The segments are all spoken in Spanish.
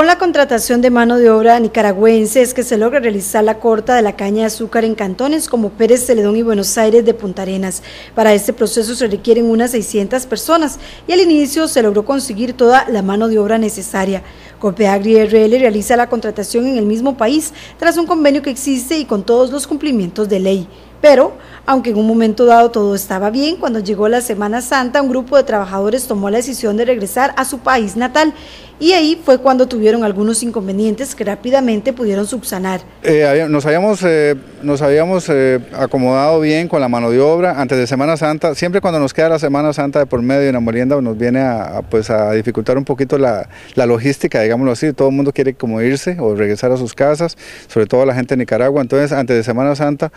Con la contratación de mano de obra nicaragüense es que se logra realizar la corta de la caña de azúcar en cantones como Pérez Celedón y Buenos Aires de Punta Arenas. Para este proceso se requieren unas 600 personas y al inicio se logró conseguir toda la mano de obra necesaria. Copeagri RL realiza la contratación en el mismo país tras un convenio que existe y con todos los cumplimientos de ley. Pero, aunque en un momento dado todo estaba bien, cuando llegó la Semana Santa, un grupo de trabajadores tomó la decisión de regresar a su país natal y ahí fue cuando tuvieron algunos inconvenientes que rápidamente pudieron subsanar. Eh, nos habíamos, eh, nos habíamos eh, acomodado bien con la mano de obra antes de Semana Santa, siempre cuando nos queda la Semana Santa de por medio en la molienda nos viene a, pues a dificultar un poquito la, logística, digámoslo así, todo el mundo quiere como irse o regresar a sus casas, sobre todo la gente de Nicaragua, entonces antes de Semana Santa,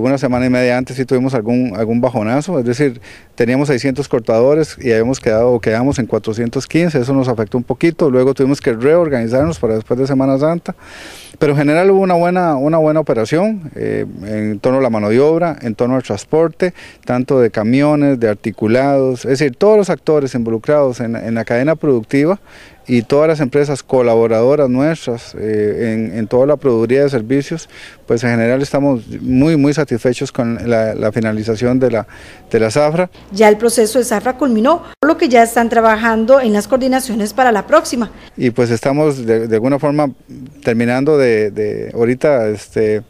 una semana y media antes sí tuvimos algún, algún bajonazo, es decir, teníamos 600 cortadores y habíamos quedado quedamos en 415, eso nos afectó un poquito luego tuvimos que reorganizarnos para después de Semana Santa, pero en general hubo una buena, una buena operación eh, en torno a la mano de obra, en torno al transporte, tanto de camiones, de articulados, es decir, todos los actores involucrados en la cadena productiva y todas las empresas colaboradoras nuestras eh, en, toda la produría de servicios, pues en general estamos muy, muy satisfechos con la, finalización de la, de la zafra. Ya el proceso de zafra culminó, por lo que ya están trabajando en las coordinaciones para la próxima. Y pues estamos de, alguna forma terminando de, de ahorita, este,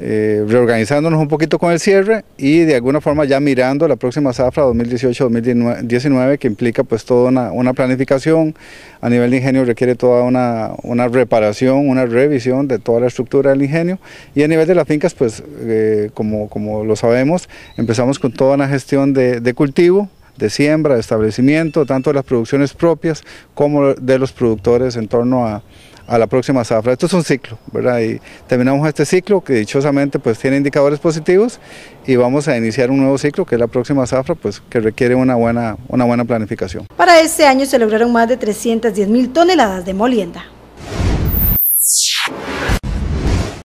eh, reorganizándonos un poquito con el cierre y de alguna forma ya mirando la próxima zafra 2018-2019 que implica pues toda una, planificación a nivel de ingenio requiere toda una, reparación, una revisión de toda la estructura del ingenio y a nivel de las fincas pues eh, como, como lo sabemos empezamos con toda una gestión de, de cultivo de siembra, de establecimiento, tanto de las producciones propias como de los productores en torno a, a la próxima zafra. Esto es un ciclo, ¿verdad? Y terminamos este ciclo que dichosamente pues tiene indicadores positivos y vamos a iniciar un nuevo ciclo que es la próxima zafra, pues que requiere una buena, una buena planificación. Para este año se lograron más de 310 mil toneladas de molienda.